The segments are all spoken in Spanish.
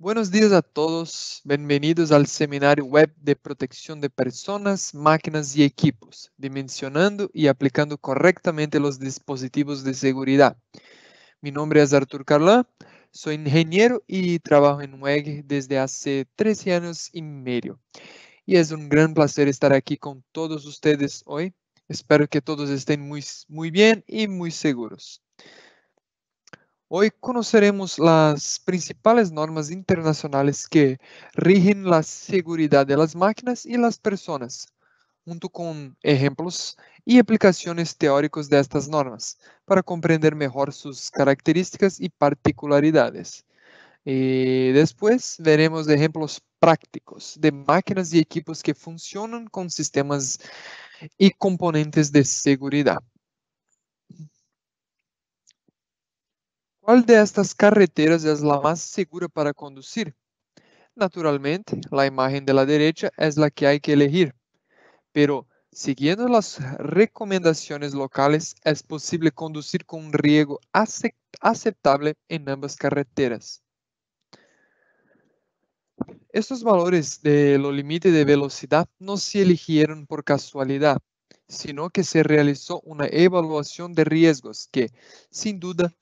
Buenos días a todos, bienvenidos al seminario web de protección de personas, máquinas y equipos, dimensionando y aplicando correctamente los dispositivos de seguridad. Mi nombre es Artur Carla, soy ingeniero y trabajo en WEG desde hace 13 años y medio. Y es un gran placer estar aquí con todos ustedes hoy. Espero que todos estén muy, muy bien y muy seguros. Hoy conoceremos las principales normas internacionales que rigen la seguridad de las máquinas y las personas, junto con ejemplos y aplicaciones teóricos de estas normas, para comprender mejor sus características y particularidades. Y eh, después veremos ejemplos prácticos de máquinas y equipos que funcionan con sistemas y componentes de seguridad. ¿Cuál de estas carreteras es la más segura para conducir? Naturalmente, la imagen de la derecha es la que hay que elegir, pero siguiendo las recomendaciones locales es posible conducir con un riesgo aceptable en ambas carreteras. Estos valores de los límites de velocidad no se eligieron por casualidad, sino que se realizó una evaluación de riesgos que, sin duda,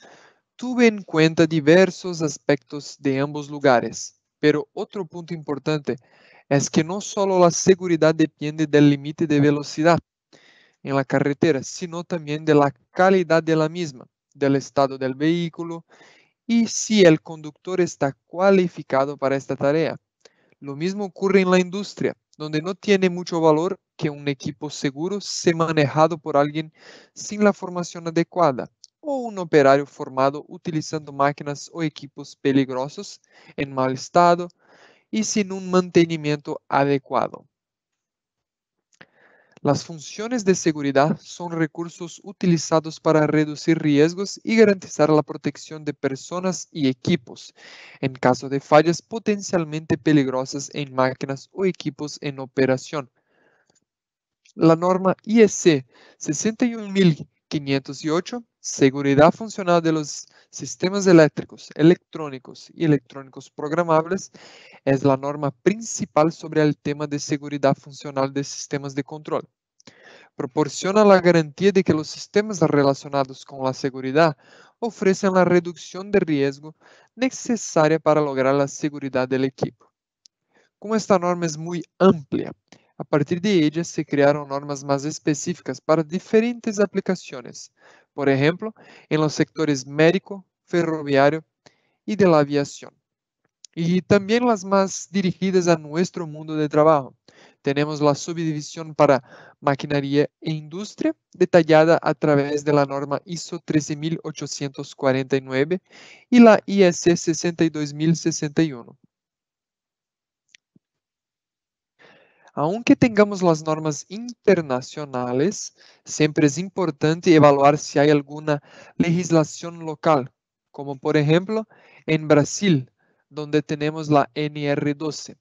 tuve en cuenta diversos aspectos de ambos lugares, pero otro punto importante es que no solo la seguridad depende del límite de velocidad en la carretera, sino también de la calidad de la misma, del estado del vehículo y si el conductor está cualificado para esta tarea. Lo mismo ocurre en la industria, donde no tiene mucho valor que un equipo seguro sea manejado por alguien sin la formación adecuada o un operario formado utilizando máquinas o equipos peligrosos en mal estado y sin un mantenimiento adecuado. Las funciones de seguridad son recursos utilizados para reducir riesgos y garantizar la protección de personas y equipos en caso de fallas potencialmente peligrosas en máquinas o equipos en operación. La norma IEC 61000 508, seguridad funcional de los sistemas eléctricos, electrónicos y electrónicos programables es la norma principal sobre el tema de seguridad funcional de sistemas de control. Proporciona la garantía de que los sistemas relacionados con la seguridad ofrecen la reducción de riesgo necesaria para lograr la seguridad del equipo. Como esta norma es muy amplia, A partir de ellas se crearon normas más específicas para diferentes aplicaciones, por ejemplo, en los sectores médico, ferroviario y de la aviación. Y también las más dirigidas a nuestro mundo de trabajo. Tenemos la subdivisión para maquinaria e industria, detallada a través de la norma ISO 13849 y la IEC 62061. Aunque tengamos las normas internacionales, siempre es importante evaluar si hay alguna legislación local, como por ejemplo en Brasil, donde tenemos la NR12.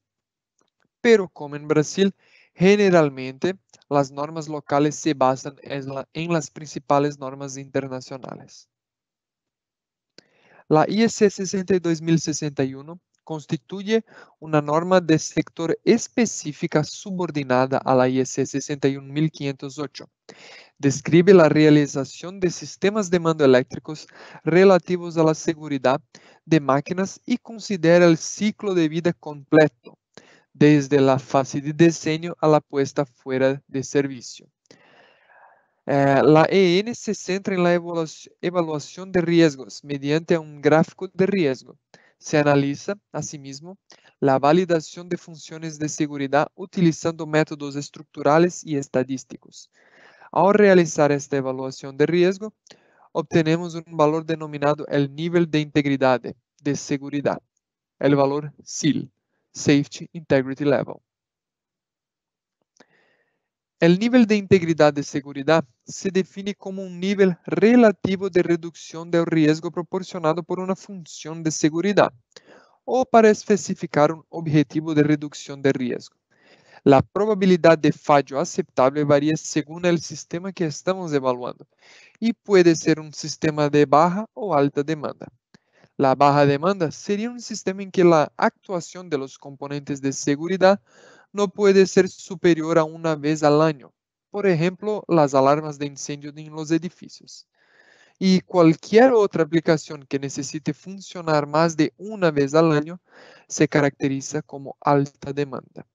Pero como en Brasil, generalmente las normas locales se basan en, la, en las principales normas internacionales. La IEC 62061 constituye una norma de sector específica subordinada a la IEC 61508. Describe la realización de sistemas de mando eléctricos relativos a la seguridad de máquinas y considera el ciclo de vida completo, desde la fase de diseño a la puesta fuera de servicio. Eh, la EN se centra en la evaluación de riesgos mediante un gráfico de riesgo se analiza, asimismo, la validación de funciones de seguridad utilizando métodos estructurales y estadísticos. Al realizar esta evaluación de riesgo, obtenemos un valor denominado el nivel de integridad de seguridad, el valor SIL, Safety Integrity Level. El nivel de integridad de seguridad se define como un nivel relativo de reducción del riesgo proporcionado por una función de seguridad o para especificar un objetivo de reducción de riesgo. La probabilidad de fallo aceptable varía según el sistema que estamos evaluando y puede ser un sistema de baja o alta demanda. La baja demanda sería un sistema en que la actuación de los componentes de seguridad no puede ser superior a una vez al año. Por ejemplo, las alarmas de incendio en los edificios. Y cualquier otra aplicación que necesite funcionar más de una vez al año se caracteriza como alta demanda.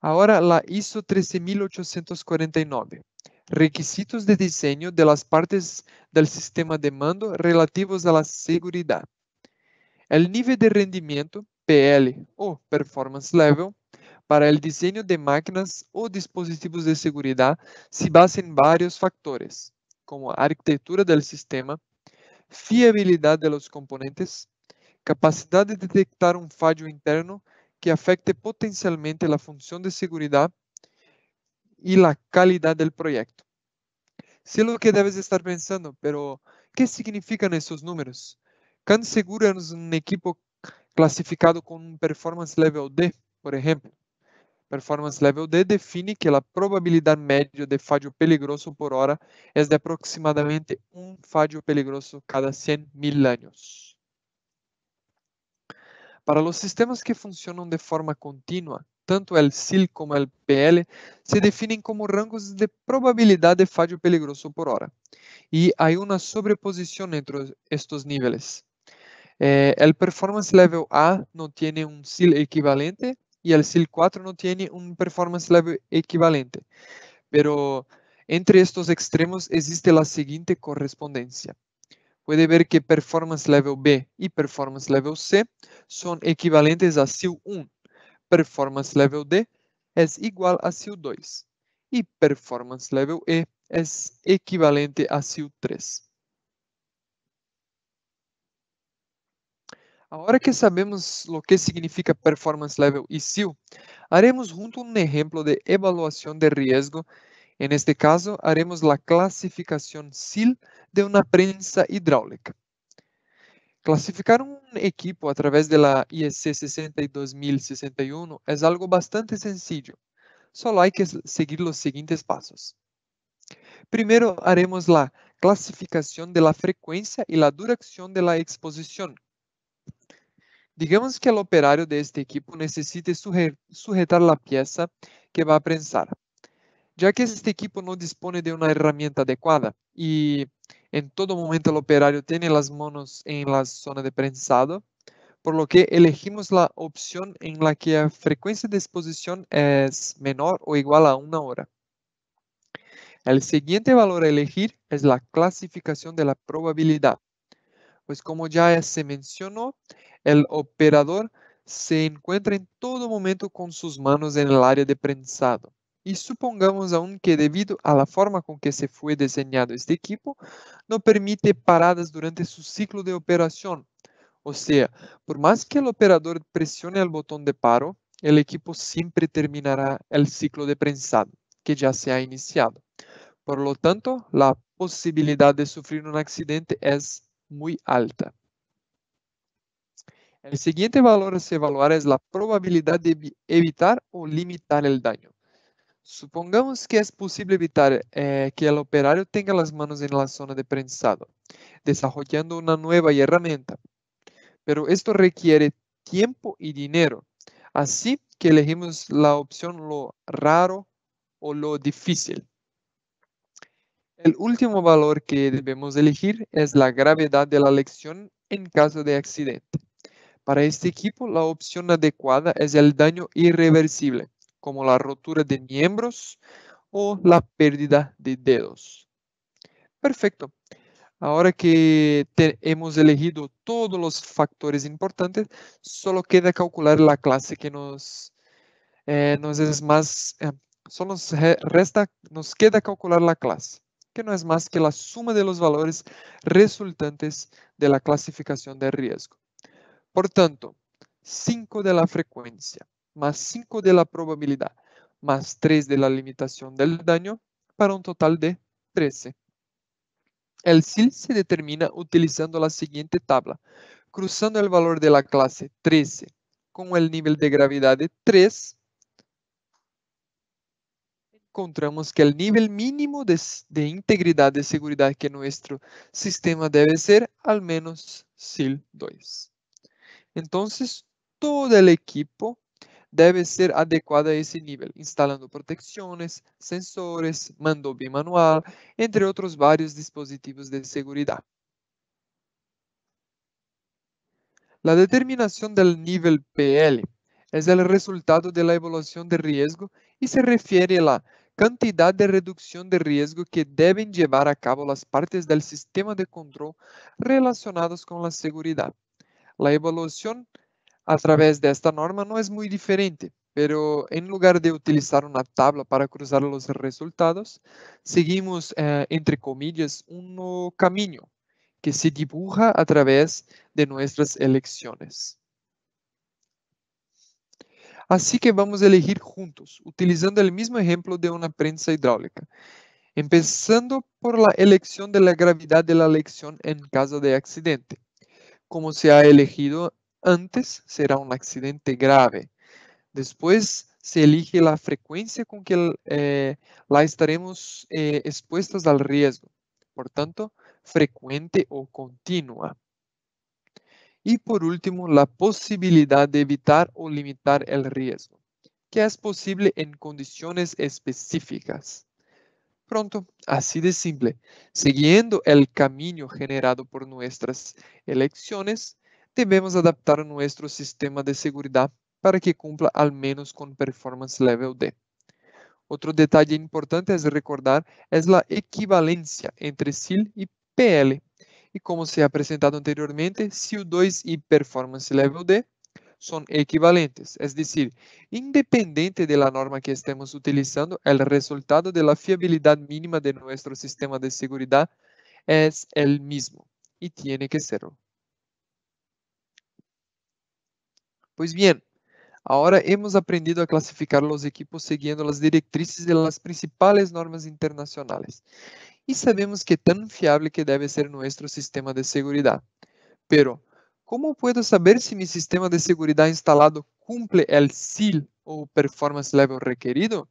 Ahora la ISO 13849. Requisitos de diseño de las partes del sistema de mando relativos a la seguridad. El nivel de rendimiento PL ou Performance Level, para o desenho de máquinas ou dispositivos de segurança se basa em vários fatores, como a arquitetura do sistema, fiabilidade dos componentes, capacidade de detectar um falho interno que afecte potencialmente a função de segurança e a qualidade do projeto. Sei é o que deves estar pensando, pero que significam esses números? Quão seguro é um equipo classificado com um performance level D, por exemplo. Performance level D define que a probabilidade média de fadio peligroso por hora é de aproximadamente um fadio peligroso cada 100 mil anos. Para os sistemas que funcionam de forma contínua, tanto o SIL como o PL se definem como rangos de probabilidade de fadio peligroso por hora. E há uma sobreposição entre estes níveis. Eh, el Performance Level A no tiene un SIL equivalente y el SIL 4 no tiene un Performance Level equivalente. Pero entre estos extremos existe la siguiente correspondencia. Puede ver que Performance Level B y Performance Level C son equivalentes a SIL 1. Performance Level D es igual a SIL 2 y Performance Level E es equivalente a SIL 3. A hora que sabemos o que significa performance level e SEAL, haremos junto um exemplo de evaluação de risco. En este caso, haremos a classificação SEAL de uma prensa hidráulica. Classificar um equipo através da IEC 62061 é algo bastante sencillo. Só há que seguir os seguintes passos. Primeiro, haremos a classificação da frequência e a duração da exposição, Digamos que el operario de este equipo necesite sujetar la pieza que va a prensar. Ya que este equipo no dispone de una herramienta adecuada y en todo momento el operario tiene las manos en la zona de prensado, por lo que elegimos la opción en la que la frecuencia de exposición es menor o igual a una hora. El siguiente valor a elegir es la clasificación de la probabilidad, pues como ya se mencionó, el operador se encuentra en todo momento con sus manos en el área de prensado. Y supongamos aún que debido a la forma con que se fue diseñado este equipo, no permite paradas durante su ciclo de operación. O sea, por más que el operador presione el botón de paro, el equipo siempre terminará el ciclo de prensado, que ya se ha iniciado. Por lo tanto, la posibilidad de sufrir un accidente es muy alta. El siguiente valor a evaluar es la probabilidad de evitar o limitar el daño. Supongamos que es posible evitar eh, que el operario tenga las manos en la zona de prensado, desarrollando una nueva herramienta. Pero esto requiere tiempo y dinero. Así que elegimos la opción lo raro o lo difícil. El último valor que debemos elegir es la gravedad de la lección en caso de accidente. Para este equipo, la opción adecuada es el daño irreversible, como la rotura de miembros o la pérdida de dedos. Perfecto. Ahora que hemos elegido todos los factores importantes, solo queda calcular la clase que nos, eh, es más... Eh, solo resta, nos queda calcular la clase, que no es más que la suma de los valores resultantes de la clasificación de riesgo. Por tanto, 5 de la frecuencia más 5 de la probabilidad más 3 de la limitación del daño para un total de 13. El SIL se determina utilizando la siguiente tabla, cruzando el valor de la clase 13 con el nivel de gravedad de 3, encontramos que el nivel mínimo de, de integridad de seguridad que nuestro sistema debe ser al menos SIL 2. Entonces, todo el equipo debe ser adecuado a ese nivel, instalando protecciones, sensores, mando bimanual, entre otros varios dispositivos de seguridad. La determinación del nivel PL es el resultado de la evaluación de riesgo y se refiere a la cantidad de reducción de riesgo que deben llevar a cabo las partes del sistema de control relacionadas con la seguridad. La evaluación a través de esta norma no es muy diferente, pero en lugar de utilizar una tabla para cruzar los resultados, seguimos, eh, entre comillas, un camino que se dibuja a través de nuestras elecciones. Así que vamos a elegir juntos, utilizando el mismo ejemplo de una prensa hidráulica, empezando por la elección de la gravedad de la elección en caso de accidente como se ha elegido antes, será un accidente grave. Después se elige la frecuencia con que eh, la estaremos eh, expuestas al riesgo. Por tanto, frecuente o continua. Y por último, la posibilidad de evitar o limitar el riesgo, que es posible en condiciones específicas. Pronto, así de simple. Siguiendo el camino generado por nuestras elecciones, debemos adaptar nuestro sistema de seguridad para que cumpla al menos con Performance Level D. Otro detalle importante es recordar es la equivalencia entre SIL y PL. Y como se ha presentado anteriormente, SIL 2 y Performance Level D son equivalentes, es decir, independiente de la norma que estemos utilizando, el resultado de la fiabilidad mínima de nuestro sistema de seguridad es el mismo y tiene que serlo. Pues bien, ahora hemos aprendido a clasificar los equipos siguiendo las directrices de las principales normas internacionales y sabemos que tan fiable que debe ser nuestro sistema de seguridad. Pero, ¿Cómo puedo saber si mi sistema de seguridad instalado cumple el SIL o Performance Level requerido?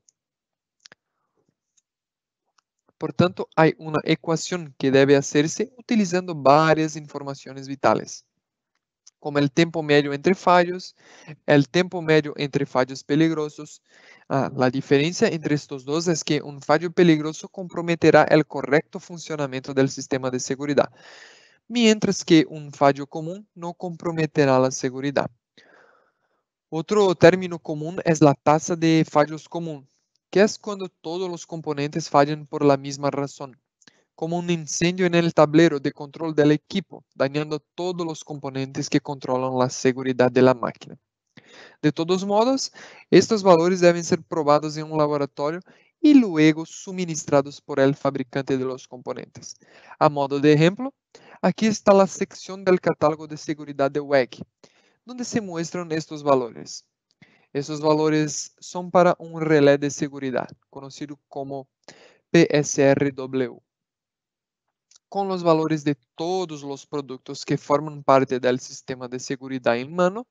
Por tanto, hay una ecuación que debe hacerse utilizando varias informaciones vitales, como el tiempo medio entre fallos, el tiempo medio entre fallos peligrosos. Ah, la diferencia entre estos dos es que un fallo peligroso comprometerá el correcto funcionamiento del sistema de seguridad mientras que un fallo común no comprometerá la seguridad. Otro término común es la tasa de fallos común, que es cuando todos los componentes fallan por la misma razón, como un incendio en el tablero de control del equipo, dañando todos los componentes que controlan la seguridad de la máquina. De todos modos, estos valores deben ser probados en un laboratorio y luego suministrados por el fabricante de los componentes. A modo de ejemplo, Aquí está la sección del catálogo de seguridad de WEG, donde se muestran estos valores. Estos valores son para un relé de seguridad, conocido como PSRW. Con los valores de todos los productos que forman parte del sistema de seguridad en manos,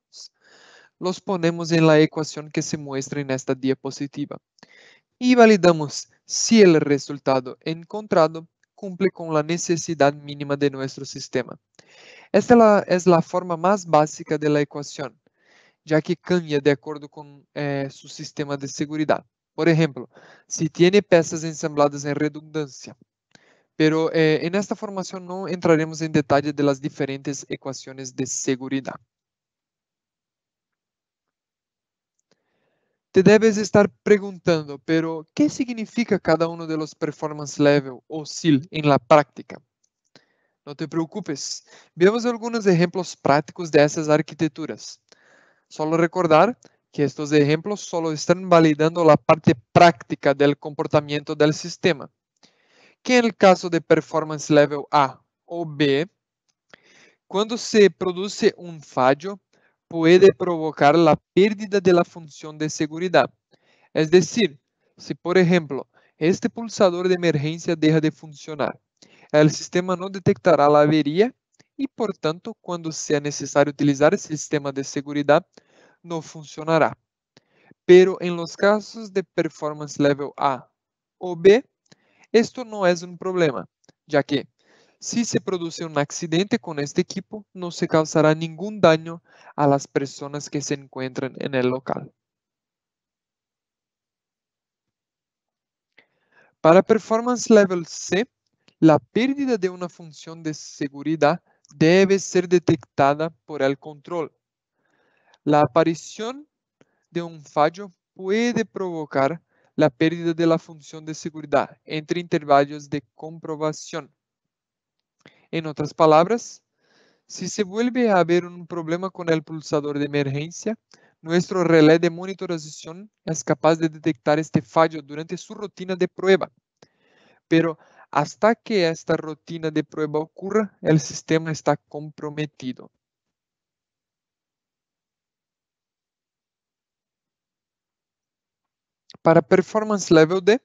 los ponemos en la ecuación que se muestra en esta diapositiva y validamos si el resultado encontrado cumple con la necesidad mínima de nuestro sistema. Esta é es la forma más básica de la ecuación, ya que cambia de acuerdo con eh, su sistema de seguridad. Por ejemplo, si tiene piezas ensambladas en redundancia. Pero eh, en esta formación no entraremos en detalle de las diferentes ecuaciones de seguridad. Te debes estar preguntando, pero ¿qué significa cada uno de los performance level o SIL en la práctica? Não te preocupes. Vemos alguns exemplos práticos dessas arquiteturas. Solo recordar que estes exemplos solo estão validando a parte práctica del comportamento del sistema. Que el caso de performance level A ou B, quando se produce um fallo, pode provocar a pérdida de la de segurança, Es decir, se por ejemplo este pulsador de emergência deja de funcionar, el sistema no detectará la avería y por tanto cuando sea necesario utilizar el sistema de seguridad no funcionará. Pero en los casos de performance level A o B, esto no es un problema, ya que Si se produce un accidente con este equipo, no se causará ningún daño a las personas que se encuentran en el local. Para Performance Level C, la pérdida de una función de seguridad debe ser detectada por el control. La aparición de un fallo puede provocar la pérdida de la función de seguridad entre intervalos de comprobación. En otras palabras, si se vuelve a haber un problema con el pulsador de emergencia, nuestro relé de monitorización es capaz de detectar este fallo durante su rutina de prueba. Pero hasta que esta rutina de prueba ocurra, el sistema está comprometido. Para Performance Level D,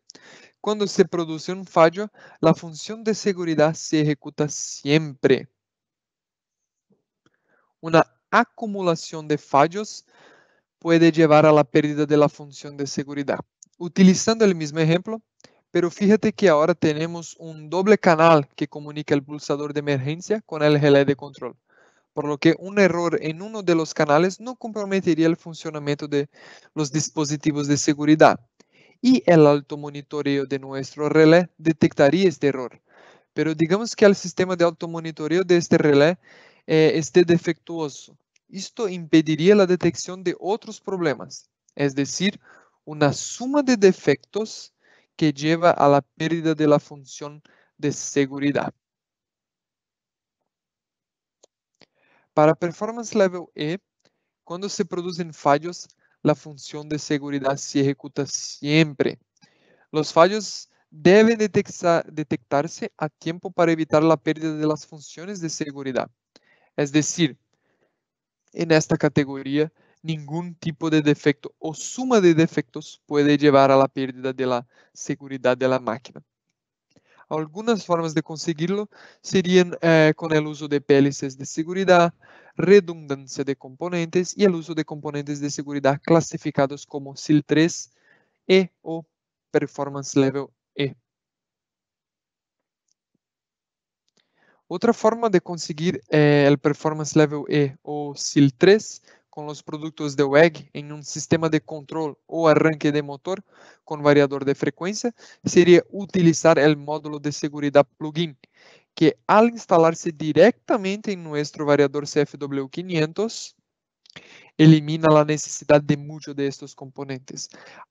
cuando se produce un fallo, la función de seguridad se ejecuta siempre. Una acumulación de fallos puede llevar a la pérdida de la función de seguridad. Utilizando el mismo ejemplo, pero fíjate que ahora tenemos un doble canal que comunica el pulsador de emergencia con el relé de control, por lo que un error en uno de los canales no comprometería el funcionamiento de los dispositivos de seguridad y el automonitoreo monitoreo de nuestro relé detectaría este error. Pero digamos que el sistema de automonitoreo de este relé eh, esté defectuoso. Esto impediría la detección de otros problemas, es decir, una suma de defectos que lleva a la pérdida de la función de seguridad. Para Performance Level E, cuando se producen fallos, la función de seguridad se ejecuta siempre. Los fallos deben detectarse a tiempo para evitar la pérdida de las funciones de seguridad. Es decir, en esta categoría, ningún tipo de defecto o suma de defectos puede llevar a la pérdida de la seguridad de la máquina. Algunas formas de conseguirlo serían eh, con el uso de PLCs de seguridad, redundancia de componentes y el uso de componentes de seguridad clasificados como SIL3 E o Performance Level E. Otra forma de conseguir eh, el Performance Level E o SIL3 com os produtos de WEG em um sistema de control ou arranque de motor com variador de frecuencia seria utilizar o módulo de segurança plugin, que al instalarse diretamente em nosso variador CFW500, elimina a necessidade de muchos de estos componentes,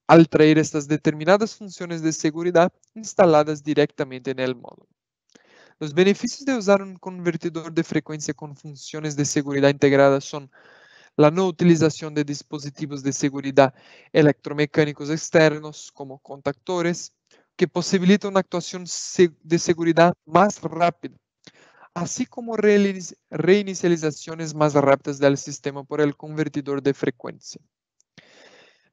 al trazer estas determinadas funções de segurança instaladas diretamente no módulo. Os benefícios de usar um convertidor de frecuencia com funções de segurança integradas são la no utilización de dispositivos de seguridad electromecánicos externos como contactores, que posibilita una actuación de seguridad más rápida, así como reinicializaciones más rápidas del sistema por el convertidor de frecuencia.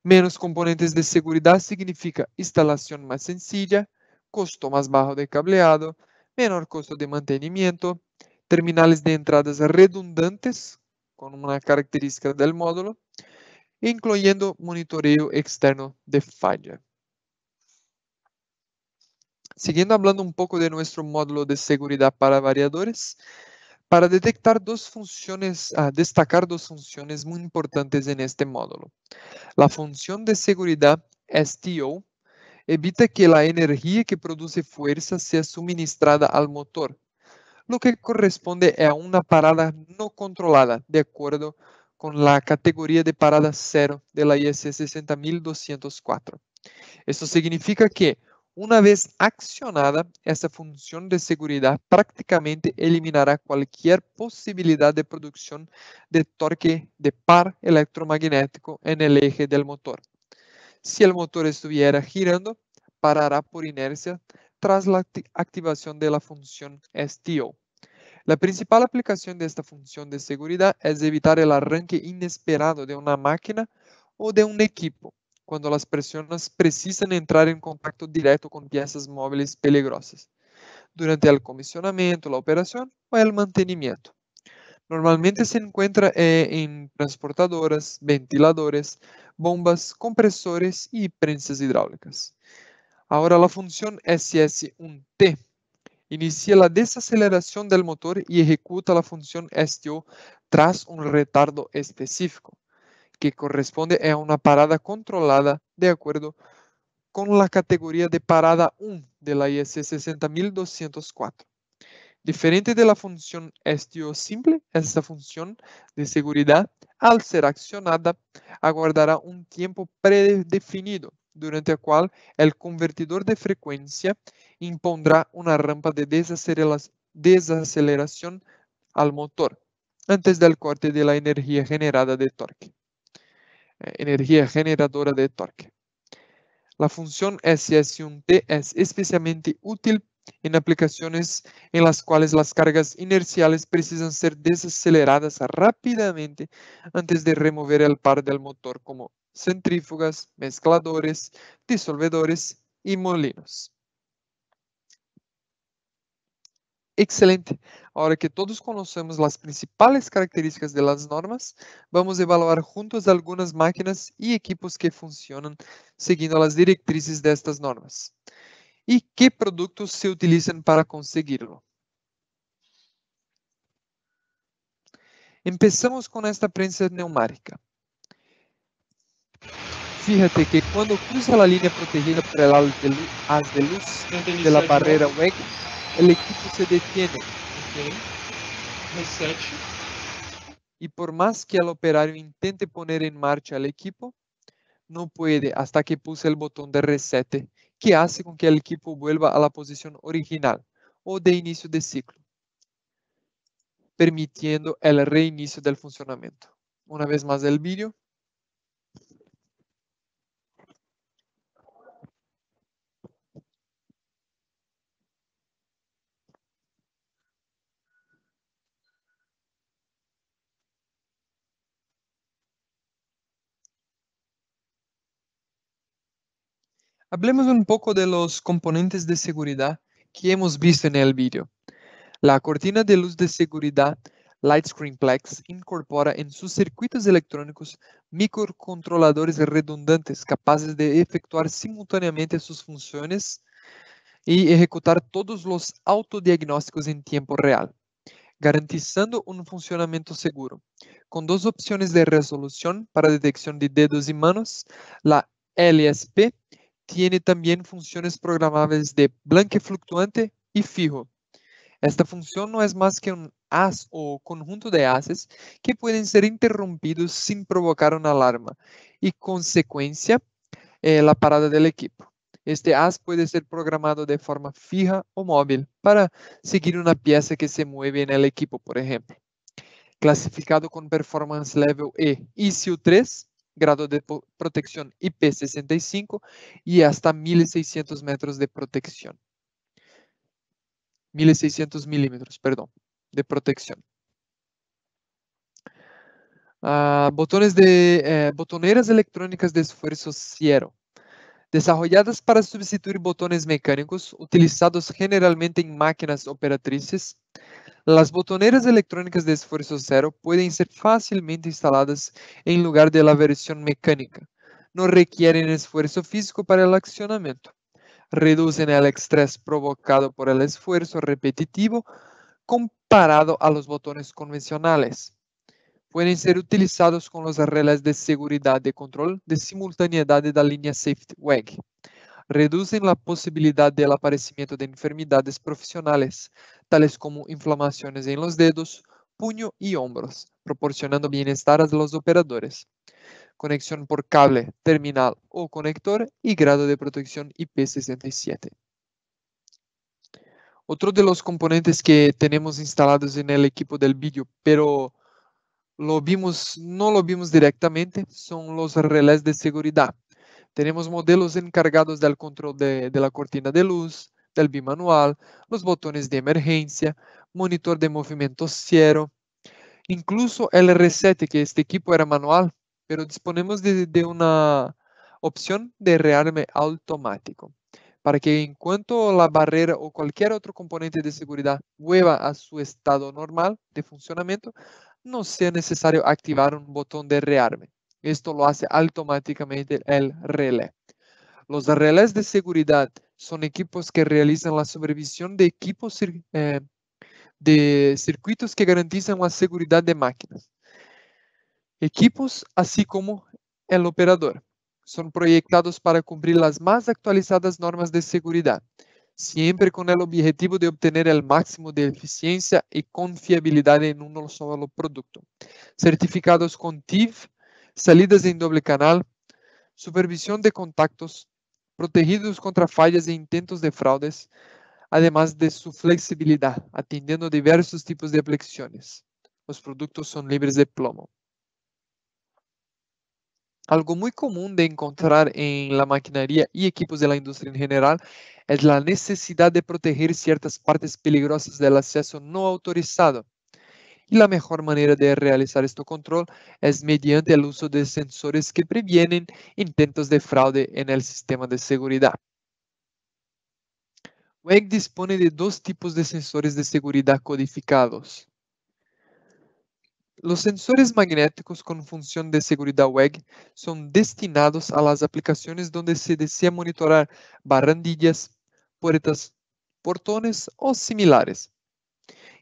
Menos componentes de seguridad significa instalación más sencilla, costo más bajo de cableado, menor costo de mantenimiento, terminales de entradas redundantes con una característica del módulo, incluyendo monitoreo externo de falla. Siguiendo hablando un poco de nuestro módulo de seguridad para variadores, para detectar dos funciones, ah, destacar dos funciones muy importantes en este módulo. La función de seguridad STO evita que la energía que produce fuerza sea suministrada al motor, lo que corresponde a una parada no controlada, de acuerdo con la categoría de parada cero de la is 60204. Esto significa que una vez accionada, esta función de seguridad prácticamente eliminará cualquier posibilidad de producción de torque de par electromagnético en el eje del motor. Si el motor estuviera girando, parará por inercia tras la activación de la función STO. La principal aplicación de esta función de seguridad es evitar el arranque inesperado de una máquina o de un equipo, cuando las personas precisan entrar en contacto directo con piezas móviles peligrosas, durante el comisionamiento, la operación o el mantenimiento. Normalmente se encuentra eh, en transportadoras, ventiladores, bombas, compresores y prensas hidráulicas. Ahora la función SS1T inicia la desaceleración del motor y ejecuta la función STO tras un retardo específico, que corresponde a una parada controlada de acuerdo con la categoría de parada 1 de la IEC 60204. Diferente de la función STO simple, esta función de seguridad, al ser accionada, aguardará un tiempo predefinido durante el cual el convertidor de frecuencia impondrá una rampa de desaceleración al motor antes del corte de la energía generada de torque. Eh, energía generadora de torque. La función SS1T es especialmente útil en aplicaciones en las cuales las cargas inerciales precisan ser desaceleradas rápidamente antes de remover el par del motor, como centrífugas, mescladores, dissolvedores e molinos. Excelente! Agora que todos conhecemos as principais características das normas, vamos evaluar juntos algumas máquinas e equipos que funcionam seguindo as diretrizes destas normas E que produtos se utilizam para conseguirlo. Começamos com esta prensa neumática. Fíjate que cuando cruza la línea protegida por el haz de luz, de, la barrera WEG, el equipo se detiene. Y por más que el operario intente poner en marcha el equipo, no puede hasta que puse el botón de reset, que hace con que el equipo vuelva a la posición original o de inicio de ciclo, permitiendo el reinicio del funcionamiento. Una vez más el vídeo. Hablemos un poco de los componentes de seguridad que hemos visto en el vídeo. La cortina de luz de seguridad Light Screen Plex incorpora en sus circuitos electrónicos microcontroladores redundantes capaces de efectuar simultáneamente sus funciones y ejecutar todos los autodiagnósticos en tiempo real, garantizando un funcionamiento seguro. Con dos opciones de resolución para detección de dedos y manos, la LSP tiene también funciones programables de blanque fluctuante y fijo. Esta función no es más que un as o conjunto de haces que pueden ser interrumpidos sin provocar una alarma y consecuencia eh, la parada del equipo. Este as puede ser programado de forma fija o móvil para seguir una pieza que se mueve en el equipo, por ejemplo. Clasificado con performance level E y 3, Grado de protección IP65 y hasta 1600 metros de protección. 1600 milímetros, perdón, de protección. Ah, botones de eh, botoneras electrónicas de esfuerzo cero desarrolladas para sustituir botones mecánicos utilizados generalmente en máquinas operatrices, las botoneras electrónicas de esfuerzo cero pueden ser fácilmente instaladas en lugar de la versión mecánica. No requieren esfuerzo físico para el accionamiento. Reducen el estrés provocado por el esfuerzo repetitivo comparado a los botones convencionales pueden ser utilizados con las reglas de seguridad de control de simultaneidad de la línea Safety e Reducen la posibilidad del aparecimiento de enfermedades profesionales, tales como inflamaciones en los dedos, puño y hombros, proporcionando bienestar a los operadores. Conexión por cable, terminal o conector y grado de protección IP67. Otro de los componentes que tenemos instalados en el equipo del vídeo, pero lo vimos, no lo vimos directamente, son los relés de seguridad. Tenemos modelos encargados del control de, la cortina de luz, del bimanual, los botones de emergencia, monitor de movimiento cero, incluso el reset, que este equipo era manual, pero disponemos de, de una opción de rearme automático para que en cuanto la barrera o cualquier otro componente de seguridad vuelva a su estado normal de funcionamiento, no sea necesario activar un botón de rearme. Esto lo hace automáticamente el relé. Los relés de seguridad son equipos que realizan la supervisión de equipos eh, de circuitos que garantizan la seguridad de máquinas. Equipos, así como el operador, son proyectados para cumplir las más actualizadas normas de seguridad siempre con el objetivo de obtener el máximo de eficiencia y confiabilidad en un solo producto. Certificados con TIF, salidas en doble canal, supervisión de contactos, protegidos contra fallas e intentos de fraudes, además de su flexibilidad, atendiendo diversos tipos de aplicaciones. Los productos son libres de plomo. Algo muy común de encontrar en la maquinaria y equipos de la industria en general es la necesidad de proteger ciertas partes peligrosas del acceso no autorizado. Y la mejor manera de realizar este control es mediante el uso de sensores que previenen intentos de fraude en el sistema de seguridad. WEG dispone de dos tipos de sensores de seguridad codificados. Los sensores magnéticos con función de seguridad WEG son destinados a las aplicaciones donde se desea monitorar barrandillas, puertas, portones o similares,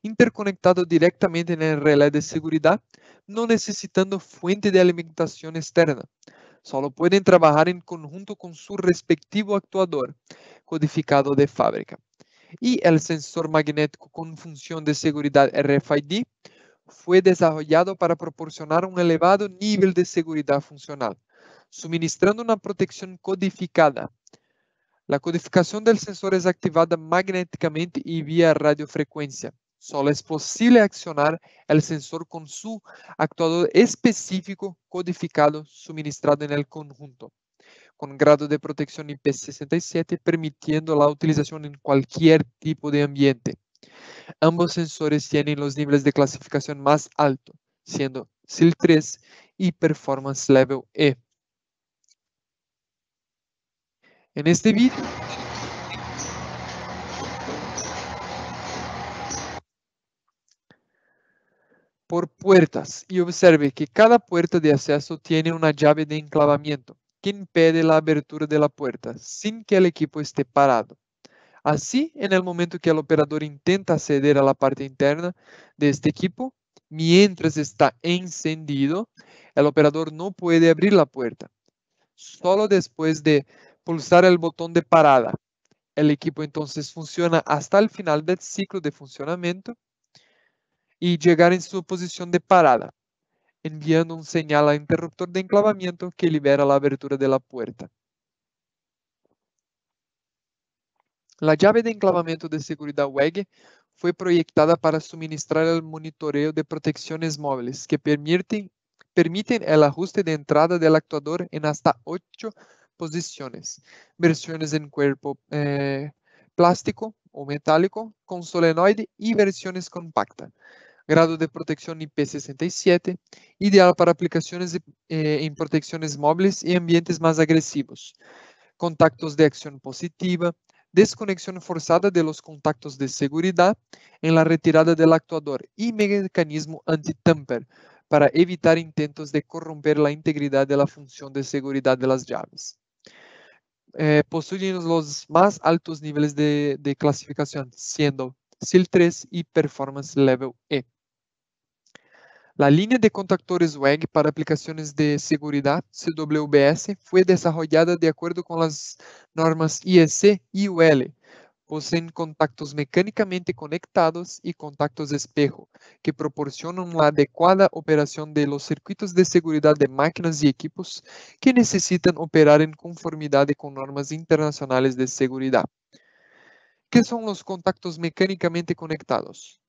interconectado directamente en el relé de seguridad, no necesitando fuente de alimentación externa. Solo pueden trabajar en conjunto con su respectivo actuador, codificado de fábrica. Y el sensor magnético con función de seguridad RFID fue desarrollado para proporcionar un elevado nivel de seguridad funcional, suministrando una protección codificada. La codificación del sensor es activada magnéticamente y vía radiofrecuencia. Solo es posible accionar el sensor con su actuador específico codificado suministrado en el conjunto, con grado de protección IP67, permitiendo la utilización en cualquier tipo de ambiente. Ambos sensores tienen los niveles de clasificación más alto, siendo SIL3 y Performance Level E. En este vídeo por puertas y observe que cada puerta de acceso tiene una llave de enclavamiento que impide la abertura de la puerta sin que el equipo esté parado. Así, en el momento que el operador intenta acceder a la parte interna de este equipo, mientras está encendido, el operador no puede abrir la puerta. Solo después de pulsar el botón de parada, el equipo entonces funciona hasta el final del ciclo de funcionamiento y llegar en su posición de parada, enviando un señal al interruptor de enclavamiento que libera la abertura de la puerta. La llave de enclavamiento de seguridad WEG fue proyectada para suministrar el monitoreo de protecciones móviles que permiten, permiten el ajuste de entrada del actuador en hasta ocho posiciones, versiones en cuerpo eh, plástico o metálico con solenoide y versiones compacta. Grado de protección IP67, ideal para aplicaciones eh, en protecciones móviles y ambientes más agresivos. Contactos de acción positiva, desconexión forzada de los contactos de seguridad en la retirada del actuador y mecanismo anti-tamper para evitar intentos de corromper la integridad de la función de seguridad de las llaves. Eh, los más altos niveles de, de clasificación, siendo SIL 3 y Performance Level E. La línea de contactores WEG para aplicaciones de seguridad CWBS fue desarrollada de acuerdo con las normas IEC y UL. Poseen contactos mecánicamente conectados y contactos espejo, que proporcionan la adecuada operación de los circuitos de seguridad de máquinas y equipos que necesitan operar en conformidad con normas internacionales de seguridad. ¿Qué son los contactos mecánicamente conectados?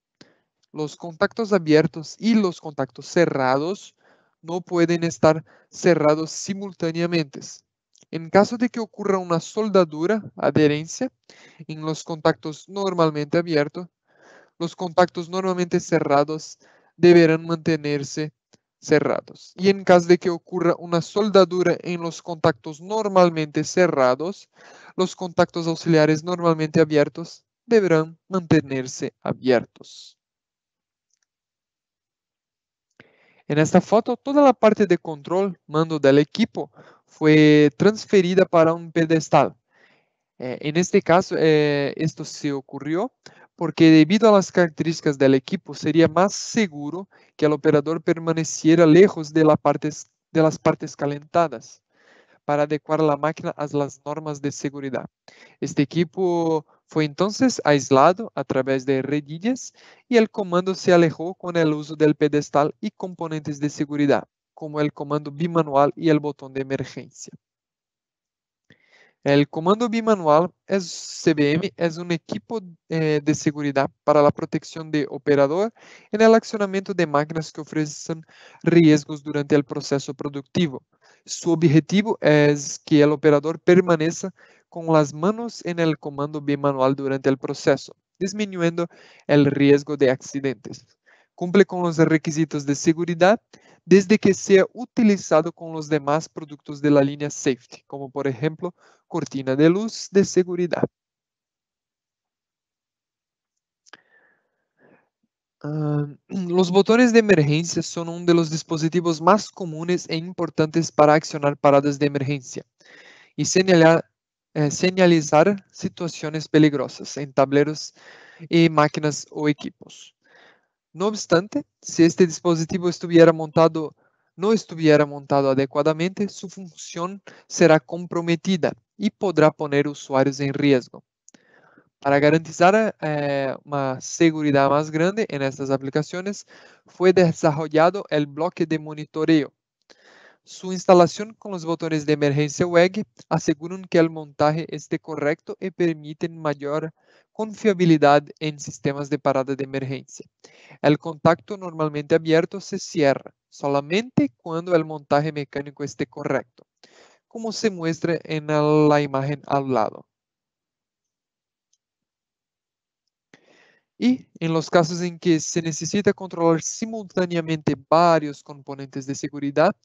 Los contactos abiertos y los contactos cerrados no pueden estar cerrados simultáneamente. En caso de que ocurra una soldadura, adherencia, en los contactos normalmente abiertos, los contactos normalmente cerrados deberán mantenerse cerrados. Y en caso de que ocurra una soldadura en los contactos normalmente cerrados, los contactos auxiliares normalmente abiertos deberán mantenerse abiertos. En esta foto, toda la parte de control, mando del equipo, fue transferida para un pedestal. Eh, en este caso, eh, esto se ocurrió porque debido a las características del equipo, sería más seguro que el operador permaneciera lejos de las partes calentadas para adecuar la máquina a las normas de seguridad. Este equipo fue entonces aislado a través de redillas y el comando se alejó con el uso del pedestal y componentes de seguridad, como el comando bimanual y el botón de emergencia. El comando bimanual es, CBM es un equipo eh, de seguridad para la protección de operador en el accionamiento de máquinas que ofrecen riesgos durante el proceso productivo. Su objetivo es que el operador permanezca con las manos en el comando bimanual durante el proceso, disminuyendo el riesgo de accidentes. Cumple con los requisitos de seguridad desde que sea utilizado con los demás productos de la línea safety, como por ejemplo cortina de luz de seguridad. Ah, los botones de emergencia son uno de los dispositivos más comunes e importantes para accionar paradas de emergencia y señalar eh, señalizar situaciones peligrosas en tableros y máquinas o equipos. No obstante, si este dispositivo estuviera montado, no estuviera montado adecuadamente, su función será comprometida y podrá poner usuarios en riesgo. Para garantizar una eh, seguridad más grande en estas aplicaciones, fue desarrollado el bloque de monitoreo, su instalación con los botones de emergencia WEG aseguran que el montaje esté correcto y permiten mayor confiabilidad en sistemas de parada de emergencia. El contacto normalmente abierto se cierra solamente cuando el montaje mecánico esté correcto, como se muestra en la imagen al lado. Y en los casos en que se necesita controlar simultáneamente varios componentes de seguridad,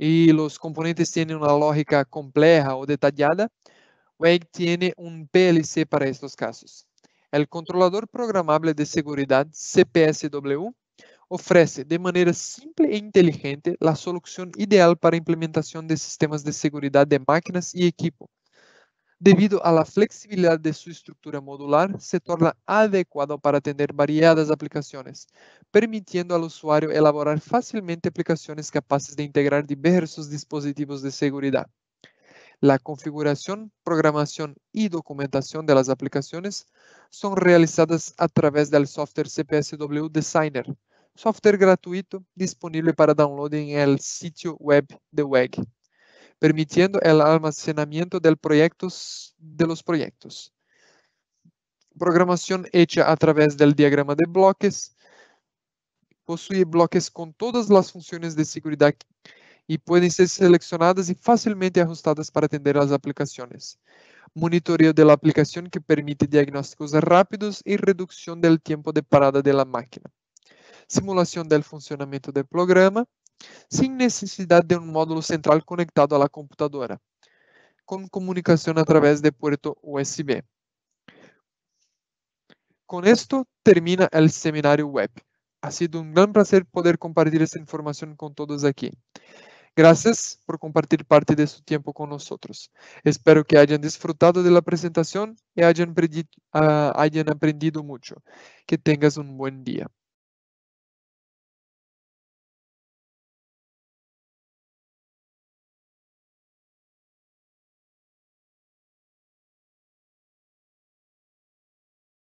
E os componentes têm uma lógica compleja o detalhada. WEG tem um PLC para estes casos. O controlador programável de segurança CPSW oferece de maneira simples e inteligente a solução ideal para a implementação de sistemas de segurança de máquinas e equipo, debido a la flexibilidad de su estructura modular, se torna adecuado para atender variadas aplicaciones, permitiendo al usuario elaborar fácilmente aplicaciones capaces de integrar diversos dispositivos de seguridad. La configuración, programación y documentación de las aplicaciones son realizadas a través del software CPSW Designer, software gratuito disponible para download en el sitio web de WEG permitiendo el almacenamiento de los proyectos. Programación hecha a través del diagrama de bloques. Posee bloques con todas las funciones de seguridad y pueden ser seleccionadas y fácilmente ajustadas para atender las aplicaciones. Monitoreo de la aplicación que permite diagnósticos rápidos y reducción del tiempo de parada de la máquina. Simulación del funcionamiento del programa sin necesidad de un módulo central conectado a la computadora, con comunicación a través de puerto USB. Con esto termina el seminario web. Ha sido un gran placer poder compartir esta información con todos aquí. Gracias por compartir parte de su tiempo con nosotros. Espero que hayan disfrutado de la presentación y hayan, ah, hayan aprendido mucho. Que tengas un buen día.